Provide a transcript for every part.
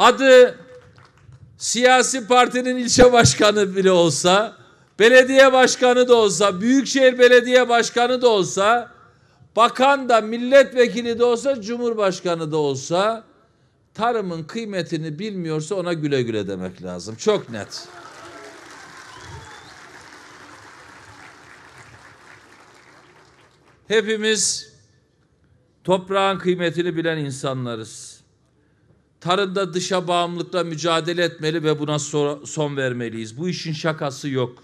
adı siyasi partinin ilçe başkanı bile olsa, belediye başkanı da olsa, büyükşehir belediye başkanı da olsa, bakan da milletvekili de olsa, cumhurbaşkanı da olsa tarımın kıymetini bilmiyorsa ona güle güle demek lazım. Çok net. Hepimiz toprağın kıymetini bilen insanlarız. Tarında dışa bağımlılıkla mücadele etmeli ve buna son vermeliyiz. Bu işin şakası yok.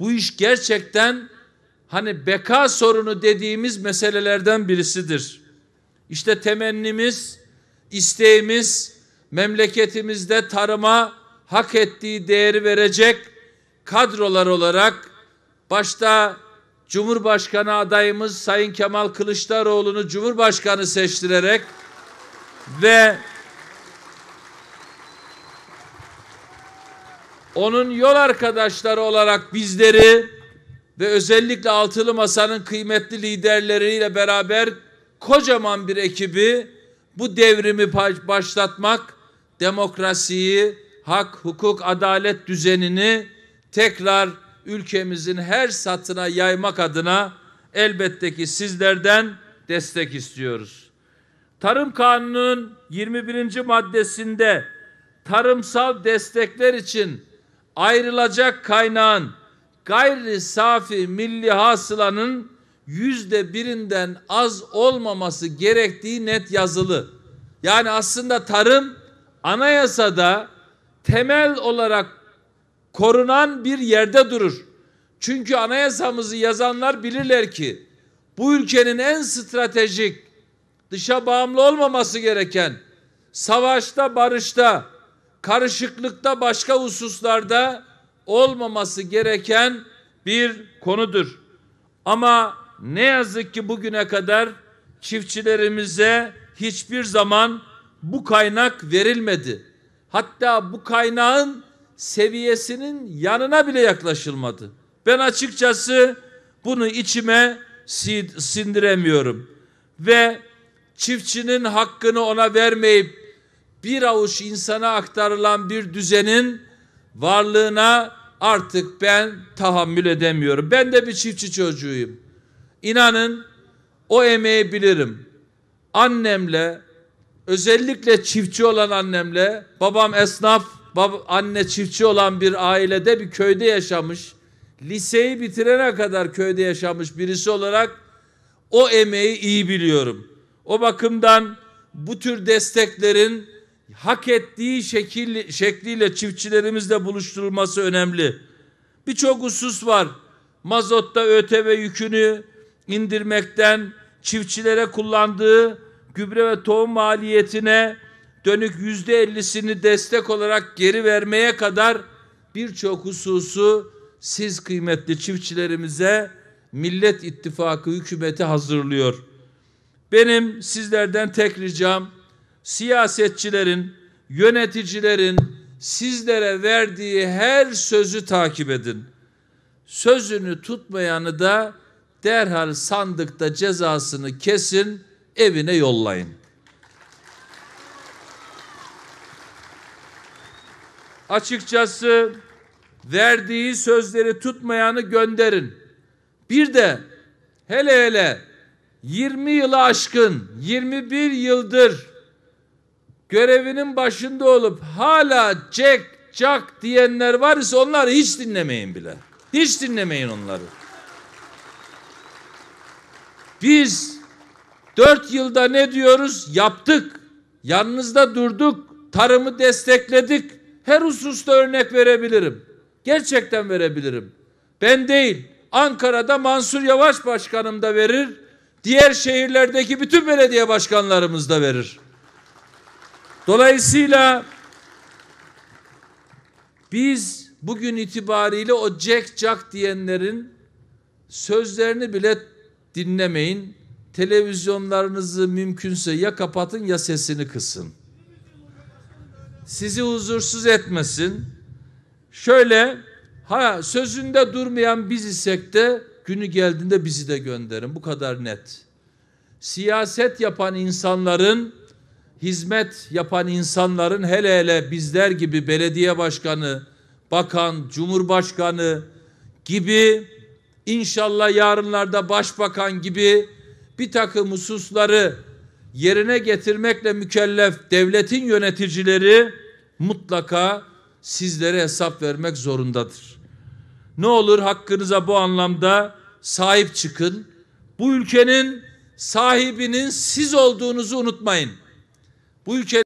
Bu iş gerçekten hani beka sorunu dediğimiz meselelerden birisidir. İşte temennimiz, isteğimiz memleketimizde tarıma hak ettiği değeri verecek kadrolar olarak başta Cumhurbaşkanı adayımız Sayın Kemal Kılıçdaroğlu'nu Cumhurbaşkanı seçtirerek ve onun yol arkadaşları olarak bizleri ve özellikle altılı masanın kıymetli liderleriyle beraber kocaman bir ekibi bu devrimi başlatmak, demokrasiyi, hak, hukuk, adalet düzenini tekrar ülkemizin her satına yaymak adına elbette ki sizlerden destek istiyoruz. Tarım Kanunu'nun 21. maddesinde tarımsal destekler için ayrılacak kaynağın gayri safi milli hasılanın yüzde birinden az olmaması gerektiği net yazılı. Yani aslında tarım anayasada temel olarak korunan bir yerde durur. Çünkü anayasamızı yazanlar bilirler ki bu ülkenin en stratejik dışa bağımlı olmaması gereken savaşta barışta karışıklıkta başka hususlarda olmaması gereken bir konudur. Ama ne yazık ki bugüne kadar çiftçilerimize hiçbir zaman bu kaynak verilmedi. Hatta bu kaynağın seviyesinin yanına bile yaklaşılmadı. Ben açıkçası bunu içime sindiremiyorum ve çiftçinin hakkını ona vermeyip bir avuç insana aktarılan bir düzenin varlığına artık ben tahammül edemiyorum. Ben de bir çiftçi çocuğuyum. İnanın o emeği bilirim. Annemle özellikle çiftçi olan annemle babam esnaf, bab anne çiftçi olan bir ailede bir köyde yaşamış. Liseyi bitirene kadar köyde yaşamış birisi olarak o emeği iyi biliyorum. O bakımdan bu tür desteklerin hak ettiği şekil, şekliyle çiftçilerimizle buluşturulması önemli. Birçok husus var. Mazotta ÖTV yükünü indirmekten çiftçilere kullandığı gübre ve tohum maliyetine dönük yüzde ellisini destek olarak geri vermeye kadar birçok hususu siz kıymetli çiftçilerimize Millet İttifakı hükümeti hazırlıyor. Benim sizlerden tek ricam siyasetçilerin, yöneticilerin sizlere verdiği her sözü takip edin. Sözünü tutmayanı da derhal sandıkta cezasını kesin, evine yollayın. Açıkçası verdiği sözleri tutmayanı gönderin. Bir de hele hele 20 yılı aşkın 21 yıldır görevinin başında olup hala cek cak diyenler var ise onları hiç dinlemeyin bile. Hiç dinlemeyin onları. Biz dört yılda ne diyoruz? Yaptık. Yanınızda durduk. Tarımı destekledik. Her hususta örnek verebilirim. Gerçekten verebilirim. Ben değil. Ankara'da Mansur Yavaş başkanım da verir. Diğer şehirlerdeki bütün belediye başkanlarımız da verir. Dolayısıyla biz bugün itibariyle o Jack Jack diyenlerin sözlerini bile dinlemeyin. Televizyonlarınızı mümkünse ya kapatın ya sesini kısın. Sizi huzursuz etmesin. Şöyle ha sözünde durmayan biz isek de günü geldiğinde bizi de gönderin. Bu kadar net. Siyaset yapan insanların hizmet yapan insanların hele hele bizler gibi belediye başkanı, bakan, cumhurbaşkanı gibi inşallah yarınlarda başbakan gibi bir takım hususları yerine getirmekle mükellef devletin yöneticileri mutlaka sizlere hesap vermek zorundadır. Ne olur hakkınıza bu anlamda sahip çıkın. Bu ülkenin sahibinin siz olduğunuzu unutmayın. Bu ülke